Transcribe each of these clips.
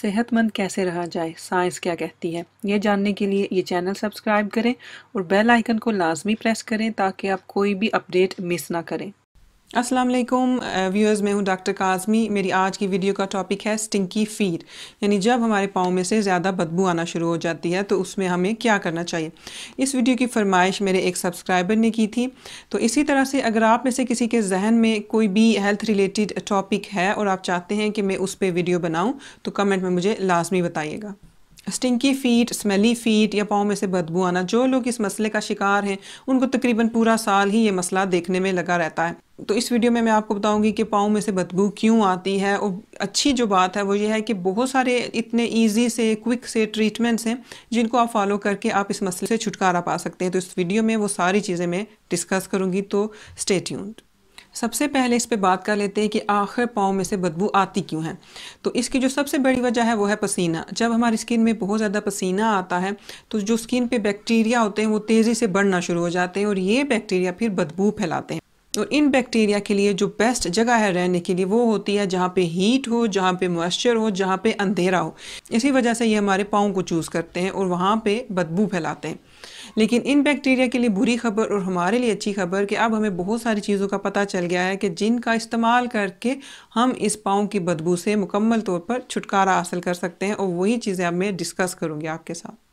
सेहतमंद कैसे रहा जाए साइंस क्या कहती है ये जानने के लिए ये चैनल सब्सक्राइब करें और बेल आइकन को लाजमी प्रेस करें ताकि आप कोई भी अपडेट मिस ना करें असलम व्यूअर्स मैं हूँ डॉक्टर काजमी मेरी आज की वीडियो का टॉपिक है स्टिंकी फीट यानी जब हमारे पाँव में से ज़्यादा बदबू आना शुरू हो जाती है तो उसमें हमें क्या करना चाहिए इस वीडियो की फरमाइश मेरे एक सब्सक्राइबर ने की थी तो इसी तरह से अगर आप में से किसी के जहन में कोई भी हेल्थ रिलेटेड टॉपिक है और आप चाहते हैं कि मैं उस पर वीडियो बनाऊँ तो कमेंट में मुझे लाजमी बताइएगा स्टिंकी फीट स्मेली फीट या पाँव में से बदबू आना जो लोग इस मसले का शिकार हैं उनको तकरीबन पूरा साल ही ये मसला देखने में लगा रहता है तो इस वीडियो में मैं आपको बताऊंगी कि पाँव में से बदबू क्यों आती है और अच्छी जो बात है वो ये है कि बहुत सारे इतने इजी से क्विक से ट्रीटमेंट्स हैं जिनको आप फॉलो करके आप इस मसले से छुटकारा पा सकते हैं तो इस वीडियो में वो सारी चीज़ें मैं डिस्कस करूँगी तो स्टे सबसे पहले इस पे बात कर लेते हैं कि आखिर पाँव में से बदबू आती क्यों है तो इसकी जो सबसे बड़ी वजह है वो है पसीना जब हमारी स्किन में बहुत ज़्यादा पसीना आता है तो जो स्किन पे बैक्टीरिया होते हैं वो तेज़ी से बढ़ना शुरू हो जाते हैं और ये बैक्टीरिया फिर बदबू फैलाते हैं तो इन बैक्टीरिया के लिए जो बेस्ट जगह है रहने के लिए वो होती है जहाँ पे हीट हो जहाँ पे मॉइस्चर हो जहाँ पे अंधेरा हो इसी वजह से ये हमारे पाँव को चूज़ करते हैं और वहाँ पे बदबू फैलाते हैं लेकिन इन बैक्टीरिया के लिए बुरी खबर और हमारे लिए अच्छी खबर कि अब हमें बहुत सारी चीज़ों का पता चल गया है कि जिनका इस्तेमाल करके हम इस पाँव की बदबू से मुकम्मल तौर पर छुटकारा हासिल कर सकते हैं और वही चीज़ें अब मैं डिस्कस करूँगी आपके साथ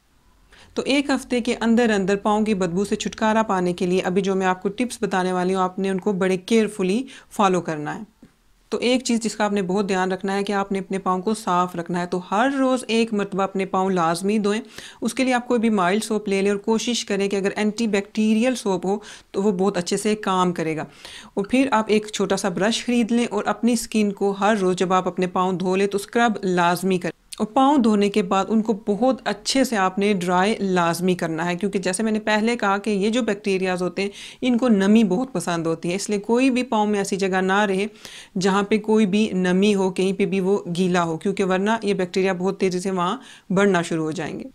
तो एक हफ्ते के अंदर अंदर पाँव की बदबू से छुटकारा पाने के लिए अभी जो मैं आपको टिप्स बताने वाली हूँ आपने उनको बड़े केयरफुली फॉलो करना है तो एक चीज़ जिसका आपने बहुत ध्यान रखना है कि आपने अपने पाँव को साफ़ रखना है तो हर रोज़ एक मरतबा अपने पाँव लाजमी धोएं उसके लिए आप कोई भी माइल्ड सोप ले लें और कोशिश करें कि अगर एंटी बैक्टीरियल सोप हो तो वो बहुत अच्छे से काम करेगा और फिर आप एक छोटा सा ब्रश खरीद लें और अपनी स्किन को हर रोज़ जब आप अपने पाँव धो लें तो स्क्रब लाजमी करें और पाँव धोने के बाद उनको बहुत अच्छे से आपने ड्राई लाजमी करना है क्योंकि जैसे मैंने पहले कहा कि ये जो बैक्टीरियाज होते हैं इनको नमी बहुत पसंद होती है इसलिए कोई भी पाँव में ऐसी जगह ना रहे जहाँ पे कोई भी नमी हो कहीं पे भी वो गीला हो क्योंकि वरना ये बैक्टीरिया बहुत तेज़ी से वहाँ बढ़ना शुरू हो जाएंगे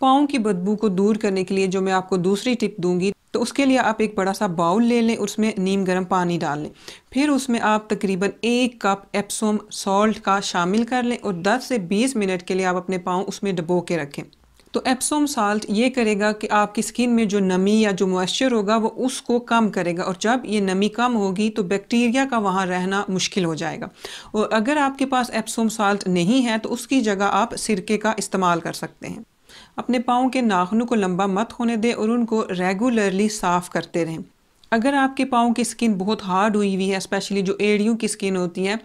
पाँव की बदबू को दूर करने के लिए जो मैं आपको दूसरी टिप दूंगी तो उसके लिए आप एक बड़ा सा बाउल ले लें उसमें नीम गर्म पानी डाल लें फिर उसमें आप तकरीबन एक कप एप्सोम सॉल्ट का शामिल कर लें और 10 से 20 मिनट के लिए आप अपने पाँव उसमें डबो के रखें तो एप्सोम साल्ट ये करेगा कि आपकी स्किन में जो नमी या जो मॉइस्चर होगा वो उसको कम करेगा और जब ये नमी कम होगी तो बैक्टीरिया का वहाँ रहना मुश्किल हो जाएगा और अगर आपके पास एप्सोम साल्ट नहीं है तो उसकी जगह आप सिरके का इस्तेमाल कर सकते हैं अपने पाँव के नाखनों को लंबा मत होने दें और उनको रेगुलरली साफ़ करते रहें अगर आपके पाँव की स्किन बहुत हार्ड हुई हुई है स्पेशली जो एड़ियों की स्किन होती है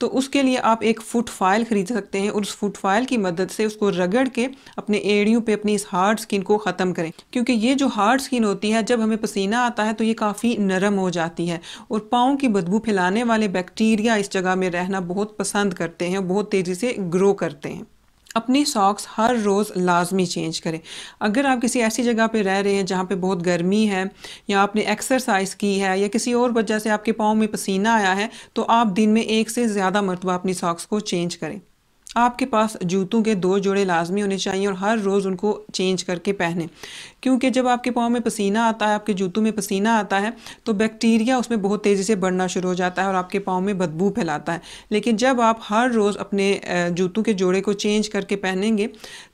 तो उसके लिए आप एक फुट फाइल ख़रीद सकते हैं और उस फुट फाइल की मदद से उसको रगड़ के अपने एड़ियों पे अपनी इस हार्ड स्किन को ख़त्म करें क्योंकि ये जो हार्ड स्किन होती है जब हमें पसीना आता है तो ये काफ़ी नरम हो जाती है और पाँव की बदबू फैलाने वाले बैक्टीरिया इस जगह में रहना बहुत पसंद करते हैं बहुत तेज़ी से ग्रो करते हैं अपने सॉक्स हर रोज़ लाजमी चेंज करें अगर आप किसी ऐसी जगह पर रह रहे हैं जहाँ पर बहुत गर्मी है या आपने एक्सरसाइज की है या किसी और वजह से आपके पाँव में पसीना आया है तो आप दिन में एक से ज़्यादा मरतबा अपनी सॉक्स को चेंज करें आपके पास जूतों के दो जोड़े लाजमी होने चाहिए और हर रोज़ उनको चेंज करके पहने क्योंकि जब आपके पाँव में पसीना आता है आपके जूतों में पसीना आता है तो बैक्टीरिया उसमें बहुत तेज़ी से बढ़ना शुरू हो जाता है और आपके पाँव में बदबू फैलाता है लेकिन जब आप हर रोज़ अपने जूतों के जोड़े को चेंज करके पहनेंगे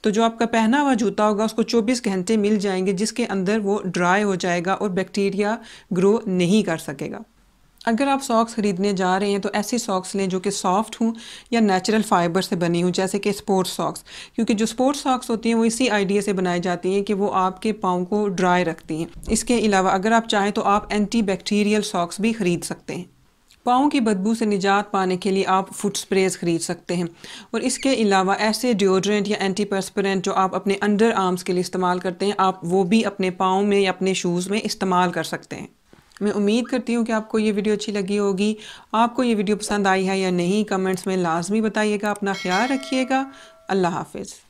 तो जो आपका पहना हुआ जूता होगा उसको चौबीस घंटे मिल जाएंगे जिसके अंदर वो ड्राई हो जाएगा और बैक्टीरिया ग्रो नहीं कर सकेगा अगर आप सॉक्स ख़रीदने जा रहे हैं तो ऐसी सॉक्स लें जो कि सॉफ्ट हों या नेचुरल फाइबर से बनी हों जैसे कि स्पोर्ट्स सॉक्स क्योंकि जो स्पोर्ट्स सॉक्स होती हैं वो इसी आइडिया से बनाई जाती हैं कि वो आपके पाँव को ड्राई रखती हैं इसके अलावा अगर आप चाहें तो आप एंटी बैक्टीरियल सॉक्स भी ख़रीद सकते हैं पाँव की बदबू से निजात पाने के लिए आप फुट स्प्रेज ख़रीद सकते हैं और इसके अलावा ऐसे डिओड्रेंट या एंटी परस्परेंट जो आप अपने अंडर आर्म्स के लिए इस्तेमाल करते हैं आप वो भी अपने पाँव में या अपने शूज़ में इस्तेमाल कर सकते हैं मैं उम्मीद करती हूँ कि आपको ये वीडियो अच्छी लगी होगी आपको ये वीडियो पसंद आई है या नहीं कमेंट्स में लाजमी बताइएगा अपना ख्याल रखिएगा अल्लाह हाफिज़